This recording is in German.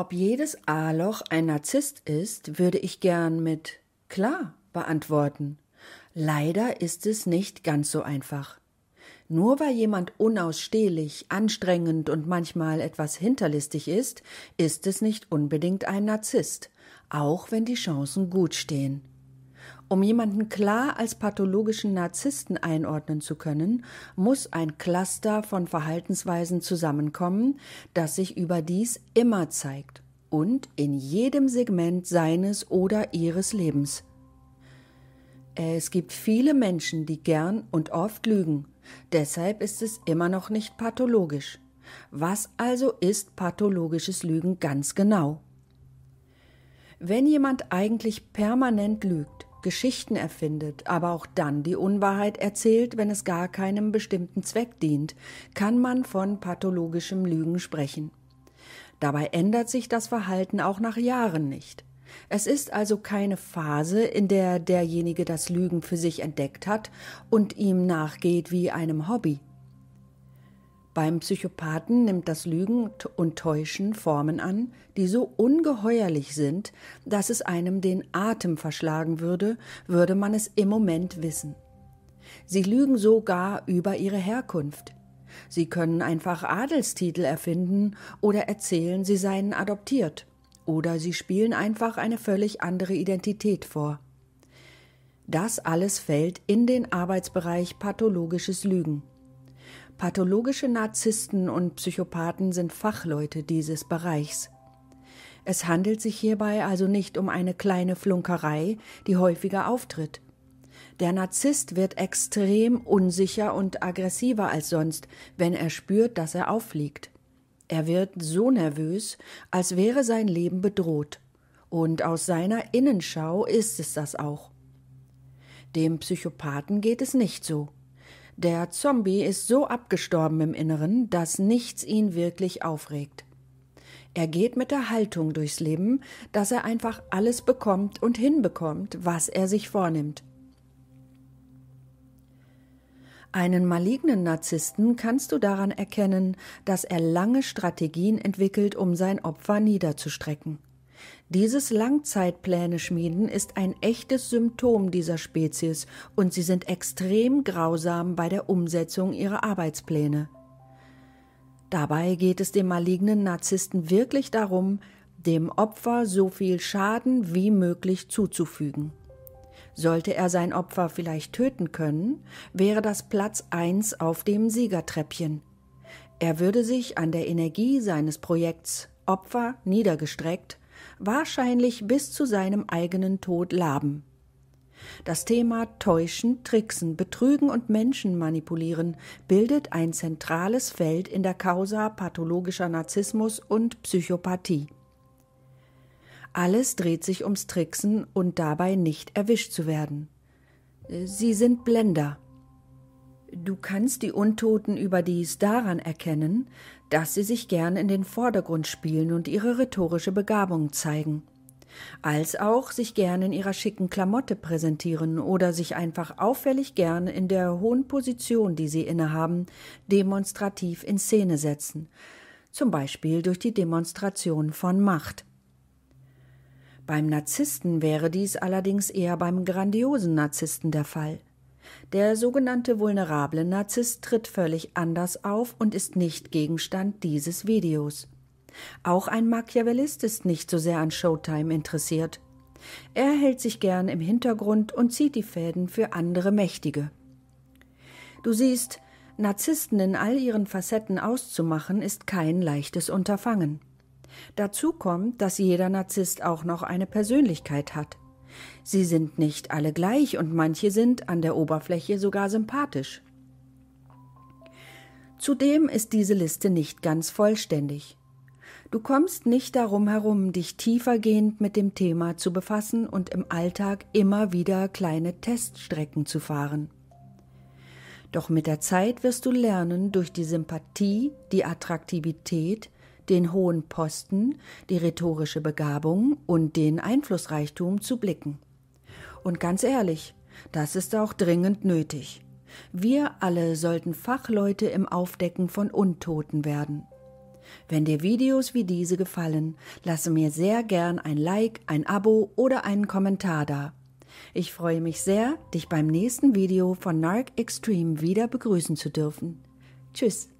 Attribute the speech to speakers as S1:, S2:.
S1: Ob jedes A-Loch ein Narzisst ist, würde ich gern mit klar beantworten. Leider ist es nicht ganz so einfach. Nur weil jemand unausstehlich, anstrengend und manchmal etwas hinterlistig ist, ist es nicht unbedingt ein Narzisst, auch wenn die Chancen gut stehen. Um jemanden klar als pathologischen Narzissten einordnen zu können, muss ein Cluster von Verhaltensweisen zusammenkommen, das sich überdies immer zeigt und in jedem Segment seines oder ihres Lebens. Es gibt viele Menschen, die gern und oft lügen. Deshalb ist es immer noch nicht pathologisch. Was also ist pathologisches Lügen ganz genau? Wenn jemand eigentlich permanent lügt, Geschichten erfindet, aber auch dann die Unwahrheit erzählt, wenn es gar keinem bestimmten Zweck dient, kann man von pathologischem Lügen sprechen. Dabei ändert sich das Verhalten auch nach Jahren nicht. Es ist also keine Phase, in der derjenige das Lügen für sich entdeckt hat und ihm nachgeht wie einem Hobby. Beim Psychopathen nimmt das Lügen und Täuschen Formen an, die so ungeheuerlich sind, dass es einem den Atem verschlagen würde, würde man es im Moment wissen. Sie lügen sogar über ihre Herkunft. Sie können einfach Adelstitel erfinden oder erzählen, sie seien adoptiert, oder sie spielen einfach eine völlig andere Identität vor. Das alles fällt in den Arbeitsbereich pathologisches Lügen. Pathologische Narzissten und Psychopathen sind Fachleute dieses Bereichs. Es handelt sich hierbei also nicht um eine kleine Flunkerei, die häufiger auftritt. Der Narzisst wird extrem unsicher und aggressiver als sonst, wenn er spürt, dass er auffliegt. Er wird so nervös, als wäre sein Leben bedroht. Und aus seiner Innenschau ist es das auch. Dem Psychopathen geht es nicht so. Der Zombie ist so abgestorben im Inneren, dass nichts ihn wirklich aufregt. Er geht mit der Haltung durchs Leben, dass er einfach alles bekommt und hinbekommt, was er sich vornimmt. Einen malignen Narzissten kannst du daran erkennen, dass er lange Strategien entwickelt, um sein Opfer niederzustrecken. Dieses Langzeitpläne-Schmieden ist ein echtes Symptom dieser Spezies und sie sind extrem grausam bei der Umsetzung ihrer Arbeitspläne. Dabei geht es dem malignen Narzissten wirklich darum, dem Opfer so viel Schaden wie möglich zuzufügen. Sollte er sein Opfer vielleicht töten können, wäre das Platz 1 auf dem Siegertreppchen. Er würde sich an der Energie seines Projekts Opfer niedergestreckt wahrscheinlich bis zu seinem eigenen Tod laben. Das Thema Täuschen, Tricksen, Betrügen und Menschen manipulieren bildet ein zentrales Feld in der Causa pathologischer Narzissmus und Psychopathie. Alles dreht sich ums Tricksen und dabei nicht erwischt zu werden. Sie sind Blender. Du kannst die Untoten überdies daran erkennen, dass sie sich gern in den Vordergrund spielen und ihre rhetorische Begabung zeigen, als auch sich gern in ihrer schicken Klamotte präsentieren oder sich einfach auffällig gern in der hohen Position, die sie innehaben, demonstrativ in Szene setzen, zum Beispiel durch die Demonstration von Macht. Beim Narzissten wäre dies allerdings eher beim grandiosen Narzissten der Fall – der sogenannte vulnerable Narzisst tritt völlig anders auf und ist nicht Gegenstand dieses Videos. Auch ein Machiavellist ist nicht so sehr an Showtime interessiert. Er hält sich gern im Hintergrund und zieht die Fäden für andere Mächtige. Du siehst, Narzissten in all ihren Facetten auszumachen, ist kein leichtes Unterfangen. Dazu kommt, dass jeder Narzisst auch noch eine Persönlichkeit hat. Sie sind nicht alle gleich und manche sind an der Oberfläche sogar sympathisch. Zudem ist diese Liste nicht ganz vollständig. Du kommst nicht darum herum, dich tiefergehend mit dem Thema zu befassen und im Alltag immer wieder kleine Teststrecken zu fahren. Doch mit der Zeit wirst du lernen, durch die Sympathie, die Attraktivität, den hohen Posten, die rhetorische Begabung und den Einflussreichtum zu blicken. Und ganz ehrlich, das ist auch dringend nötig. Wir alle sollten Fachleute im Aufdecken von Untoten werden. Wenn dir Videos wie diese gefallen, lasse mir sehr gern ein Like, ein Abo oder einen Kommentar da. Ich freue mich sehr, dich beim nächsten Video von Narc Extreme wieder begrüßen zu dürfen. Tschüss.